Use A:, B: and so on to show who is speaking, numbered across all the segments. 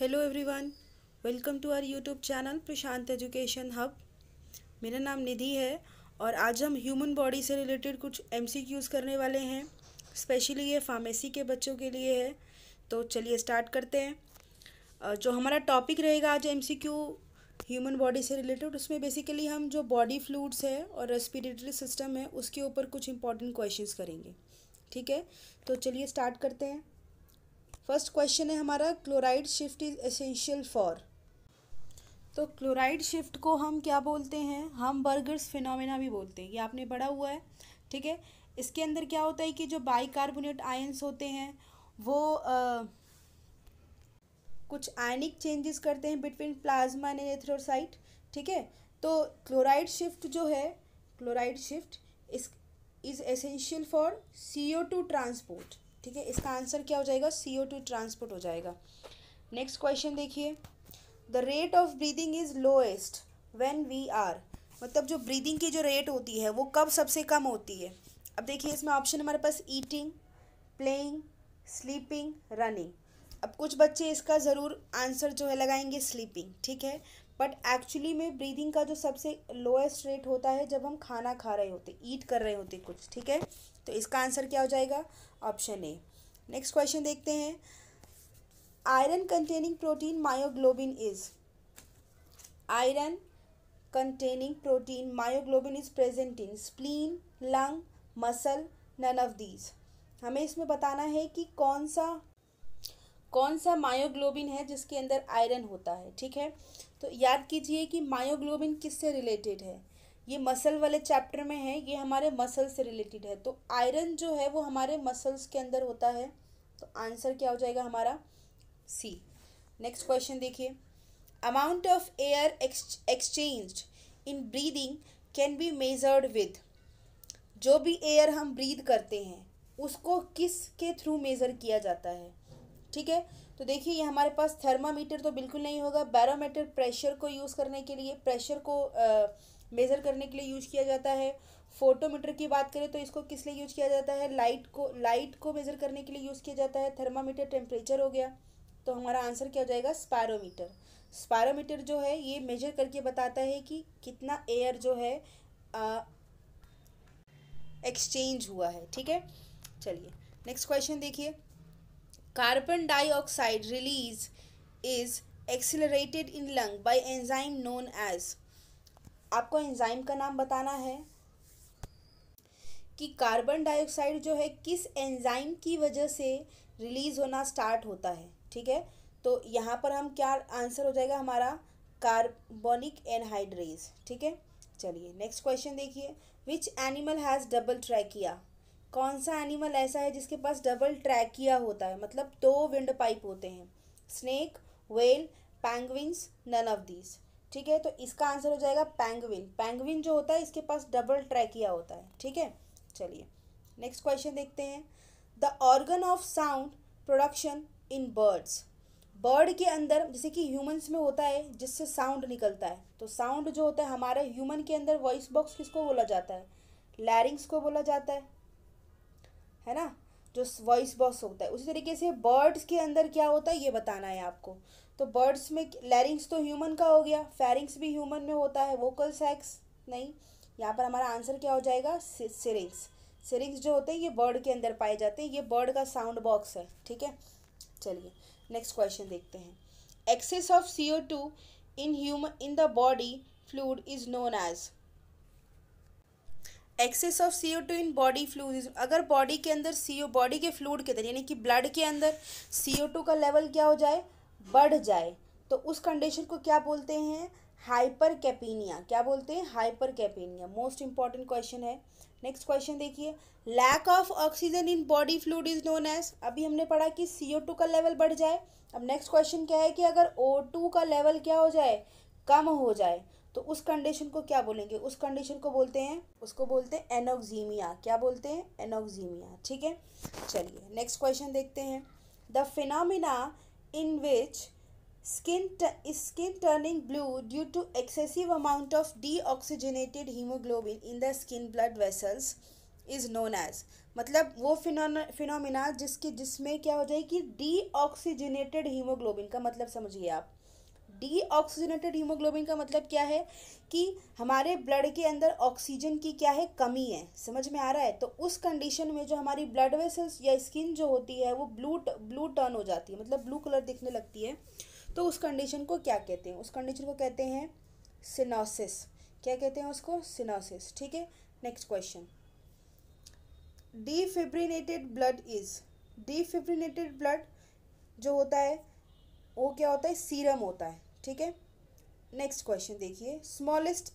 A: hello everyone welcome to our YouTube channel Prashant Education Hub मेरा नाम निधि है और आज हम ह्यूमन बॉडी से रिलेटेड कुछ एमसीक्यूज़ करने वाले हैं स्पेशली ये फार्मेसी के बच्चों के लिए है तो चलिए स्टार्ट करते हैं जो हमारा टॉपिक रहेगा आज एमसीक्यू ह्यूमन बॉडी से रिलेटेड उसमें बेसिकली हम जो बॉडी फ्लूड्स है और रेस्पिरेटरी सिस्टम है उसके ऊपर कुछ इंपॉर्टेंट क्वेश्चन करेंगे ठीक है तो चलिए स्टार्ट करते हैं फर्स्ट क्वेश्चन है हमारा chloride shift is essential for तो क्लोराइड शिफ्ट को हम क्या बोलते हैं हम बर्गर्स फिनोमिना भी बोलते हैं ये आपने पढ़ा हुआ है ठीक है इसके अंदर क्या होता है कि जो बाइकार्बोनेट आयन्स होते हैं वो आ, कुछ आयनिक चेंजेस करते हैं बिटवीन प्लाज्मा एंड एथ्रोसाइट ठीक है तो क्लोराइड शिफ्ट जो है क्लोराइड शिफ्ट इस is essential for C O two transport ठीक है इसका आंसर क्या हो जाएगा सी ओ टू ट्रांसपोर्ट हो जाएगा नेक्स्ट क्वेश्चन देखिए the rate of breathing is lowest when we are मतलब जो ब्रीदिंग की जो रेट होती है वो कब सबसे कम होती है अब देखिए इसमें ऑप्शन हमारे पास ईटिंग प्लेइंग स्लीपिंग रनिंग अब कुछ बच्चे इसका ज़रूर आंसर जो है लगाएंगे स्लीपिंग ठीक है बट एक्चुअली में ब्रीदिंग का जो सबसे लोएस्ट रेट होता है जब हम खाना खा रहे होते ईट कर रहे होते कुछ ठीक है तो इसका आंसर क्या हो जाएगा ऑप्शन ए नेक्स्ट क्वेश्चन देखते हैं iron containing protein myoglobin is iron containing protein myoglobin is present in spleen lung muscle none of these हमें इसमें बताना है कि कौन सा कौन सा मायोग्लोबिन है जिसके अंदर आयरन होता है ठीक है तो याद कीजिए कि मायोग्लोबिन किससे रिलेटेड है ये मसल वाले चैप्टर में है ये हमारे मसल से रिलेटेड है तो आयरन जो है वो हमारे मसल्स के अंदर होता है तो आंसर क्या हो जाएगा हमारा सी नेक्स्ट क्वेश्चन देखिए amount of air exchange in breathing can be measured with जो भी एयर हम ब्रीद करते हैं उसको किस के थ्रू मेज़र किया जाता है ठीक है तो देखिए ये हमारे पास थर्मामीटर तो बिल्कुल नहीं होगा बैरोमीटर प्रेशर को यूज़ करने के लिए प्रेशर को मेज़र करने के लिए यूज किया जाता है फोटोमीटर की बात करें तो इसको किस लिए यूज किया जाता है लाइट को लाइट को मेज़र करने के लिए यूज़ किया जाता है थर्मामीटर टेम्परेचर हो गया तो हमारा आंसर क्या हो जाएगा स्पायरोमीटर स्पायरोमीटर जो है ये मेजर करके बताता है कि कितना एयर जो है एक्सचेंज हुआ है ठीक है चलिए नेक्स्ट क्वेश्चन देखिए Carbon dioxide release is accelerated in lung by enzyme known as आपको एंजाइम का नाम बताना है कि कार्बन डाइऑक्साइड जो है किस एंजाइम की वजह से रिलीज होना स्टार्ट होता है ठीक है तो यहाँ पर हम क्या आंसर हो जाएगा हमारा कार्बोनिक एनहाइड्रेज ठीक है चलिए नेक्स्ट क्वेश्चन देखिए which animal has double trachea कौन सा एनिमल ऐसा है जिसके पास डबल ट्रैकिया होता है मतलब दो तो विंड पाइप होते हैं snake whale penguins none of these ठीक है तो इसका आंसर हो जाएगा पैंगविन पैंगविन जो होता है इसके पास डबल ट्रैकिया होता है ठीक है चलिए नेक्स्ट क्वेश्चन देखते हैं the organ of sound production in birds bird के अंदर जैसे कि ह्यूमंस में होता है जिससे साउंड निकलता है तो साउंड जो होता है हमारे ह्यूमन के अंदर वॉइस बॉक्स किसको बोला जाता है लैरिंग्स को बोला जाता है है ना जो वॉइस बॉक्स होता है उसी तरीके से बर्ड्स के अंदर क्या होता है ये बताना है आपको तो बर्ड्स में लैरिंग्स तो ह्यूमन का हो गया फेरिंग्स भी ह्यूमन में होता है वोकल सेक्स नहीं यहाँ पर हमारा आंसर क्या हो जाएगा सिरिंग्स सिरिंग्स जो होते हैं ये बर्ड के अंदर पाए जाते हैं ये बर्ड का साउंड बॉक्स है ठीक है चलिए नेक्स्ट क्वेश्चन देखते हैं excess of C O two in human in the body fluid is known as excess of C O two in body flu अगर बॉडी के अंदर सी ओ बॉडी के फ्लूड के अंदर यानी कि ब्लड के अंदर सी ओ टू का लेवल क्या हो जाए बढ़ जाए तो उस कंडीशन को क्या बोलते हैं हाइपर कैपीनिया क्या बोलते हैं hypercapnia most important question है नेक्स्ट क्वेश्चन देखिए lack of oxygen in body fluid is known as अभी हमने पढ़ा कि सी ओ टू का लेवल बढ़ जाए अब नेक्स्ट क्वेश्चन क्या है कि अगर ओ टू का लेवल क्या हो जाए कम हो जाए तो उस कंडीशन को क्या बोलेंगे उस कंडीशन को बोलते हैं उसको बोलते हैं एनोक्जीमिया क्या बोलते हैं एनोक्जीमिया ठीक है चलिए नेक्स्ट क्वेश्चन देखते हैं the phenomena in which skin skin turning blue due to excessive amount of de deoxygenated haemoglobin in the skin blood vessels is known as मतलब वो फिनोमिना जिसके जिसमें क्या हो जाए कि डीऑक्सीजनेटेड हीमोग्लोबिन का मतलब समझिए आप डीऑक्सीजनेटेड हीमोग्लोबिन का मतलब क्या है कि हमारे ब्लड के अंदर ऑक्सीजन की क्या है कमी है समझ में आ रहा है तो उस कंडीशन में जो हमारी ब्लड वेसल्स या स्किन जो होती है वो ब्लू ब्लू टर्न हो जाती है मतलब ब्लू कलर दिखने लगती है तो उस कंडीशन को क्या कहते हैं उस कंडीशन को कहते हैं सिनोसिस क्या कहते हैं उसको सिनोसिस ठीक है next question defibrinated blood is defibrinated blood जो होता है वो क्या होता है सीरम होता है ठीक है नेक्स्ट क्वेश्चन देखिए smallest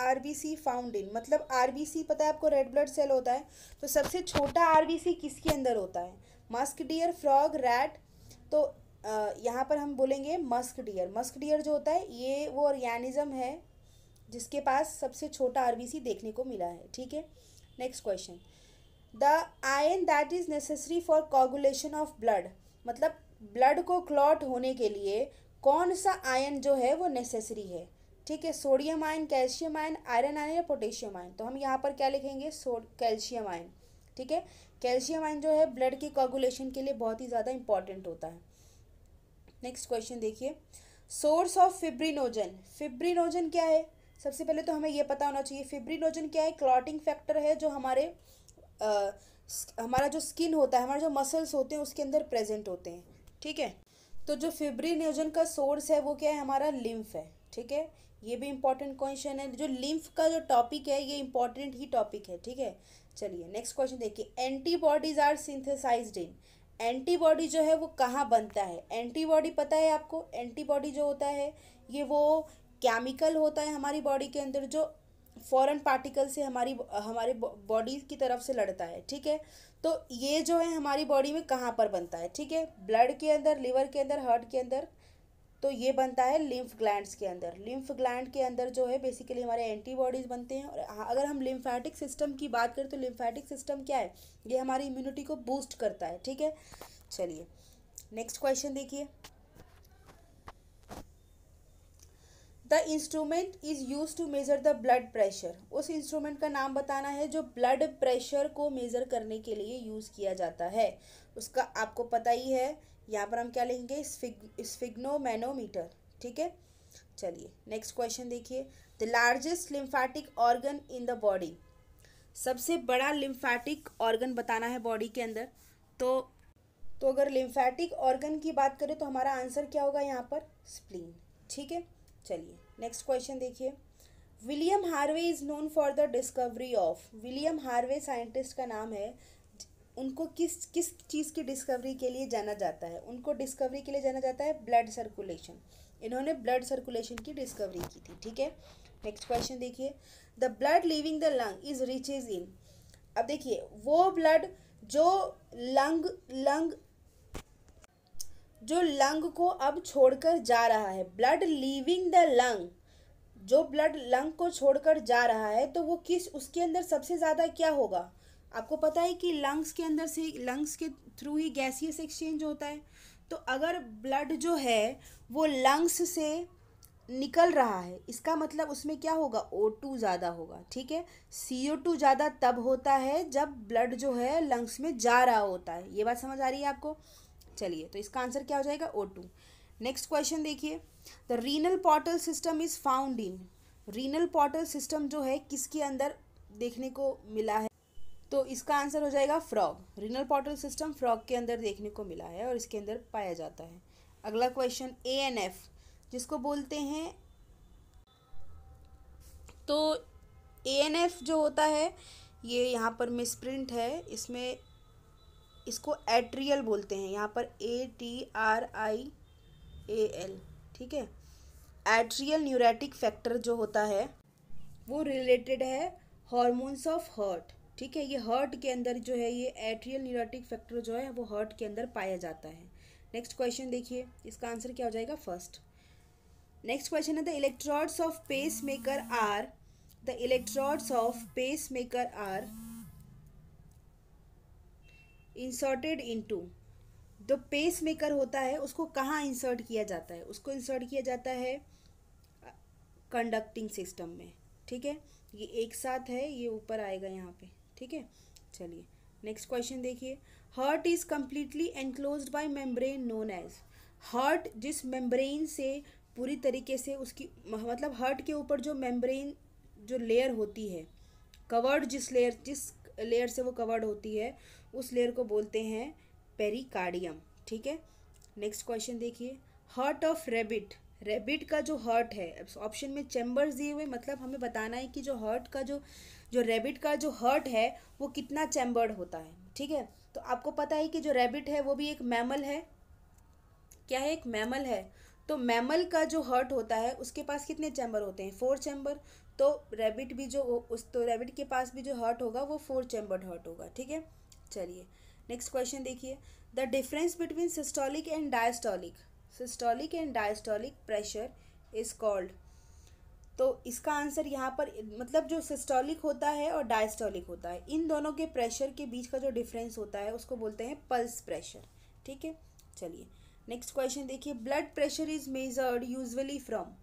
A: R C found in मतलब आर बी सी पता है आपको रेड ब्लड सेल होता है तो सबसे छोटा आर बी सी किसके अंदर होता है मस्क डियर फ्रॉग रैट तो यहाँ पर हम बोलेंगे मस्क डियर मस्क डियर जो होता है ये वो ऑर्गेनिज्म है जिसके पास सबसे छोटा आर बी सी देखने को मिला है ठीक है next question the ion that is necessary for coagulation of blood मतलब ब्लड को क्लॉट होने के लिए कौन सा आयन जो है वो नेसेसरी है ठीक है sodium ion calcium ion iron ion या पोटेशियम आयन तो हम यहाँ पर क्या लिखेंगे सोड कैल्शियम आयन ठीक है कैल्शियम आयन जो है ब्लड के कॉगुलेशन के लिए बहुत ही ज़्यादा इंपॉर्टेंट होता है नेक्स्ट क्वेश्चन देखिए सोर्स ऑफ फिब्रिनोजन फिब्रिनोजन क्या है सबसे पहले तो हमें यह पता होना चाहिए फिब्रिनोजन क्या है क्लॉटिंग फैक्टर है जो हमारे आ, हमारा जो स्किन होता है हमारे जो मसल्स होते हैं उसके अंदर प्रेजेंट होते हैं ठीक है तो जो फिब्रिनोजन का सोर्स है वो क्या है हमारा लिम्फ है ठीक है ये भी इम्पॉर्टेंट क्वेश्चन है जो लिम्फ का जो टॉपिक है ये इम्पॉर्टेंट ही टॉपिक है ठीक है चलिए नेक्स्ट क्वेश्चन देखिए antibodies are synthesize in antibody जो है वो कहाँ बनता है एंटीबॉडी पता है आपको एंटीबॉडी जो होता है ये वो केमिकल होता है हमारी बॉडी के अंदर जो फॉरेन पार्टिकल से हमारी हमारे बॉडी की तरफ से लड़ता है ठीक है तो ये जो है हमारी बॉडी में कहाँ पर बनता है ठीक है ब्लड के अंदर लिवर के अंदर हार्ट के अंदर तो ये बनता है लिम्फ ग्लैंड्स के अंदर लिम्फ ग्लैंड के अंदर जो है बेसिकली हमारे एंटीबॉडीज़ बनते हैं और हाँ, अगर हम लिम्फैटिक सिस्टम की बात करें तो लिम्फ़ैटिक सिस्टम क्या है ये हमारी इम्यूनिटी को बूस्ट करता है ठीक है चलिए नेक्स्ट क्वेश्चन देखिए the instrument is use to measure the blood pressure उस इंस्ट्रूमेंट का नाम बताना है जो ब्लड प्रेशर को मेज़र करने के लिए यूज़ किया जाता है उसका आपको पता ही है यहाँ पर हम क्या लिखेंगे स्फिग्नोमैनोमीटर ठीक है चलिए नेक्स्ट क्वेश्चन देखिए the largest lymphatic organ in the body सबसे बड़ा लिम्फैटिक ऑर्गन बताना है बॉडी के अंदर तो तो अगर लिम्फैटिक ऑर्गन की बात करें तो हमारा आंसर क्या होगा यहाँ पर स्प्लीन ठीक है चलिए नेक्स्ट क्वेश्चन देखिए William Harvey is known for the discovery of William Harvey scientist का नाम है उनको किस किस चीज़ की डिस्कवरी के लिए जाना जाता है उनको डिस्कवरी के लिए जाना जाता है ब्लड सर्कुलेशन इन्होंने ब्लड सर्कुलेशन की डिस्कवरी की थी ठीक है नेक्स्ट क्वेश्चन देखिए the blood living the lung is rich is in अब देखिए वो ब्लड जो लंग लंग जो लंग को अब छोड़कर जा रहा है ब्लड लीविंग द लंग जो ब्लड लंग को छोड़कर जा रहा है तो वो किस उसके अंदर सबसे ज़्यादा क्या होगा आपको पता है कि लंग्स के अंदर से लंग्स के थ्रू ही गैसियस एक्सचेंज होता है तो अगर ब्लड जो है वो लंग्स से निकल रहा है इसका मतलब उसमें क्या होगा ओ टू ज़्यादा होगा ठीक है सी ओ टू ज़्यादा तब होता है जब ब्लड जो है लंग्स में जा रहा होता है ये बात समझ आ रही है आपको चलिए तो इसका आंसर क्या हो जाएगा ओ टू नेक्स्ट क्वेश्चन देखिए the renal portal system is found in renal portal system जो है किसके अंदर देखने को मिला है तो इसका आंसर हो जाएगा frog renal portal system frog के अंदर देखने को मिला है और इसके अंदर पाया जाता है अगला क्वेश्चन ए एन एफ जिसको बोलते हैं तो ए एन एफ जो होता है ये यहाँ पर मिसप्रिंट है इसमें इसको एट्रियल बोलते हैं यहाँ पर A T R I A L ठीक है एट्रियल न्यूरेटिक फैक्टर जो होता है वो रिलेटेड है हॉर्मोन्स ऑफ हर्ट ठीक है ये हर्ट के अंदर जो है ये एट्रियल न्यूरेटिक फैक्टर जो है वो हर्ट के अंदर पाया जाता है नेक्स्ट क्वेश्चन देखिए इसका आंसर क्या हो जाएगा फर्स्ट नेक्स्ट क्वेश्चन है the electrodes of pacemaker are the electrodes of pacemaker are inserted into जो पेस मेकर होता है उसको कहाँ इंसर्ट किया जाता है उसको इंसर्ट किया जाता है कंडक्टिंग सिस्टम में ठीक है ये एक साथ है ये ऊपर आएगा यहाँ पे ठीक है चलिए नेक्स्ट क्वेश्चन देखिए heart is completely enclose by membrane known as heart जिस मेम्ब्रेन से पूरी तरीके से उसकी मतलब हर्ट के ऊपर जो मेम्ब्रेन जो लेयर होती है कवर्ड जिस लेयर जिस लेयर से वो कवर्ड होती है उस लेयर को बोलते हैं पेरिकार्डियम ठीक है नेक्स्ट क्वेश्चन देखिए हर्ट ऑफ रेबिट रेबिट का जो हर्ट है ऑप्शन में चैम्बर्स दिए हुए मतलब हमें बताना है कि जो हर्ट का जो जो रेबिट का जो हर्ट है वो कितना चैम्बर्ड होता है ठीक है तो आपको पता है कि जो रेबिट है वो भी एक मैमल है क्या है एक मैमल है तो मैमल का जो हर्ट होता है उसके पास कितने चैम्बर होते हैं फोर चैम्बर तो रैबिट भी जो उस तो रैबिट के पास भी जो हर्ट होगा वो फोर चैम्बर्ड हर्ट होगा ठीक है चलिए नेक्स्ट क्वेश्चन देखिए the difference between systolic and diastolic systolic and diastolic pressure is called तो इसका आंसर यहाँ पर मतलब जो सिस्टोलिक होता है और डायस्टोलिक होता है इन दोनों के प्रेशर के बीच का जो डिफरेंस होता है उसको बोलते हैं पल्स प्रेशर ठीक है चलिए नेक्स्ट क्वेश्चन देखिए blood pressure is measured usually from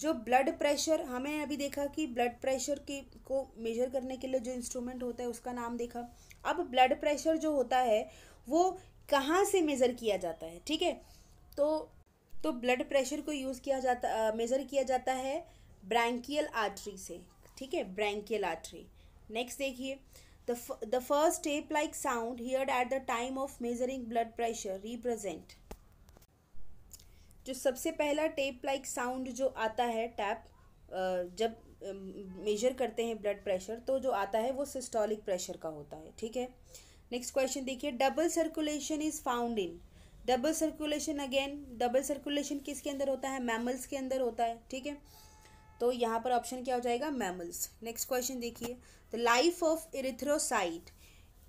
A: जो ब्लड प्रेशर हमें अभी देखा कि ब्लड प्रेशर की को मेजर करने के लिए जो इंस्ट्रूमेंट होता है उसका नाम देखा अब ब्लड प्रेशर जो होता है वो कहाँ से मेज़र किया जाता है ठीक है तो तो ब्लड प्रेशर को यूज़ किया जाता मेज़र किया जाता है ब्रैंकियल आर्टरी से ठीक है ब्रैंकियल आर्टरी नेक्स्ट देखिए the first step like sound heard at the time of measuring blood pressure represent जो सबसे पहला टेप लाइक साउंड जो आता है टैप जब मेजर करते हैं ब्लड प्रेशर तो जो आता है वो सिस्टोलिक प्रेशर का होता है ठीक है नेक्स्ट क्वेश्चन देखिए double circulation is found in double circulation again double circulation किसके अंदर होता है मैमल्स के अंदर होता है ठीक है तो यहाँ पर ऑप्शन क्या हो जाएगा मैमल्स नेक्स्ट क्वेश्चन देखिए the life of erythrocyte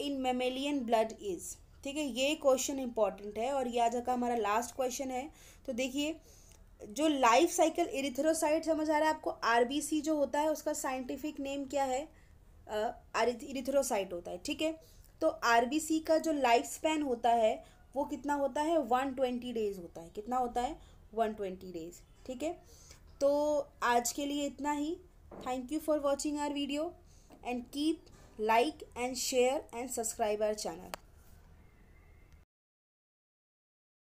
A: in mammalian blood is ठीक है ये क्वेश्चन इंपॉर्टेंट है और ये आज का हमारा लास्ट क्वेश्चन है तो देखिए जो लाइफ साइकिल इरिथ्रोसाइट समझ आ रहा है आपको आरबीसी जो होता है उसका साइंटिफिक नेम क्या है इरिथ्रोसाइट होता है ठीक है तो आरबीसी का जो लाइफ स्पैन होता है वो कितना होता है वन ट्वेंटी डेज होता है कितना होता है वन ट्वेंटी डेज ठीक है तो आज के लिए इतना ही thank you for watching our video and keep like and share and subscribe our channel